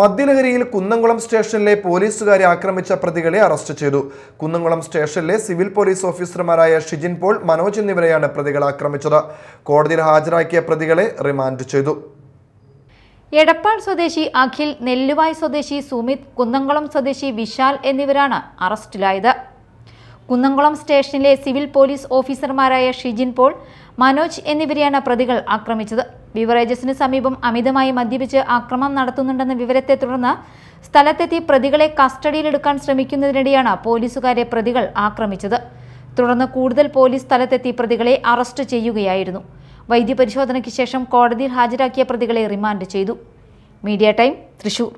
മദ്യലഹരിയിൽ കുന്നംകുളം സ്റ്റേഷനിലെ പോലീസുകാരെ ആക്രമിച്ച പ്രതികളെ അറസ്റ്റ് ചെയ്തു കുന്നംകുളം സ്റ്റേഷനിലെ സിവിൽ പോലീസ് ഓഫീസർമാരായ ഷിജിൻ പോൾ മനോജ് എന്നിവരെയാണ് പ്രതികൾ ആക്രമിച്ചത് കോടതിയിൽ ഹാജരാക്കിയ പ്രതികളെ റിമാൻഡ് ചെയ്തു എടപ്പാൾ സ്വദേശി അഖിൽ നെല്ലുവായ് സ്വദേശി സുമിത് കുന്നംകുളം സ്വദേശി വിശാൽ എന്നിവരാണ് അറസ്റ്റിലായത് കുന്നംകുളം സ്റ്റേഷനിലെ സിവിൽ പോലീസ് ഓഫീസർമാരായ ഷിജിൻ പോൾ മനോജ് എന്നിവരെയാണ് പ്രതികൾ ആക്രമിച്ചത് ബിവറേജസിന് സമീപം അമിതമായി മദ്യപിച്ച് അക്രമം നടത്തുന്നുണ്ടെന്ന വിവരത്തെ തുടർന്ന് സ്ഥലത്തെത്തി പ്രതികളെ കസ്റ്റഡിയിലെടുക്കാൻ ശ്രമിക്കുന്നതിനിടെയാണ് പോലീസുകാരെ പ്രതികൾ ആക്രമിച്ചത് തുടർന്ന് കൂടുതൽ പോലീസ് സ്ഥലത്തെത്തി പ്രതികളെ അറസ്റ്റ് ചെയ്യുകയായിരുന്നു വൈദ്യപരിശോധനയ്ക്ക് ശേഷം കോടതിയിൽ ഹാജരാക്കിയ പ്രതികളെ റിമാൻഡ് ചെയ്തു മീഡിയ ടൈം തൃശൂർ